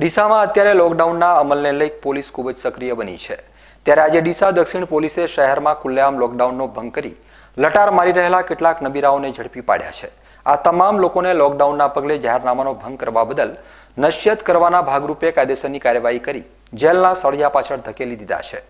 ડીસામાં અત્યારે લોકડાઉનના અમલને લઈ પોલીસ ખૂબ જ સક્રિય બની છે ત્યારે આજે ડીસા દક્ષિણ પોલીસે શહેરમાં ખુલ્લેઆમ લોકડાઉનનો ભંગ કરી લટાર મારી રહેલા કેટલાક નબીરાઓને ઝડપી પાડ્યા છે આ તમામ લોકોને લોકડાઉનના પગલે જાહેરનામાનો ભંગ કરવા બદલ નશ્યત કરવાના ભાગરૂપે કાયદેસરની કાર્યવાહી કરી જેલના સળિયા પાછળ ધકેલી દીધા છે